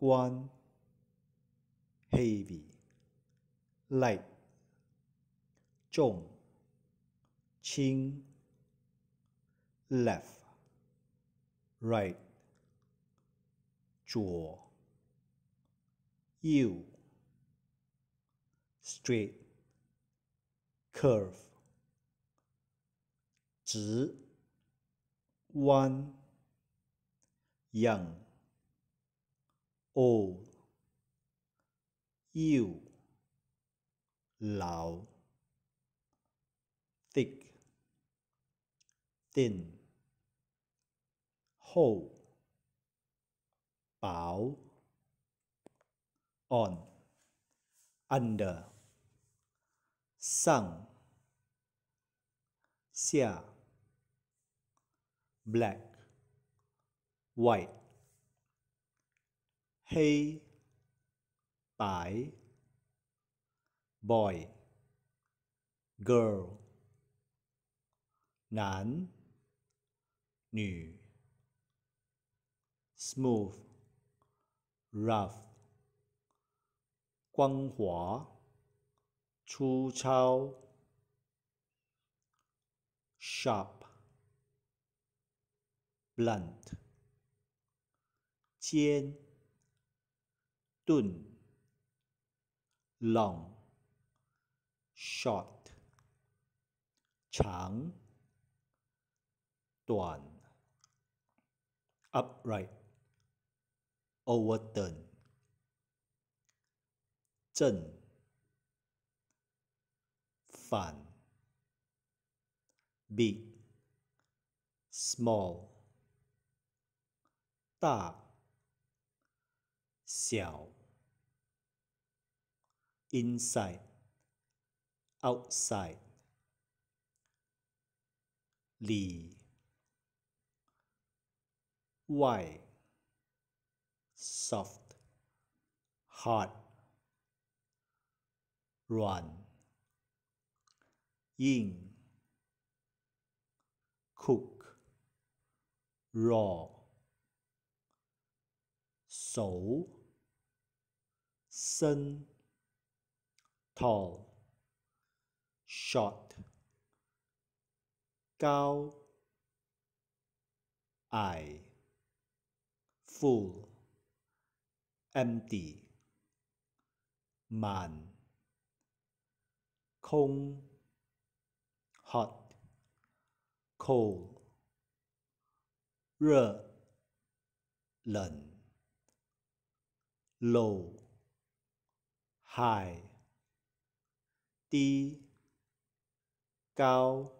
关，heavy，light，重，轻，left，right，左，右，straight，curve，直，弯，young。ô yêu lão thin, tình hậu bảo on under sun, xia black white hey boy girl 男女 smooth rough sharp blunt tun long short chang tuan upright overturn Zhen Fan Big Small xiao inside, outside, li, Why? soft, hard, run, Ying. cook, raw, so, 生 tall, short, cao, I, full, empty, man, kong, hot, cold, 热，冷，low, high. 低高。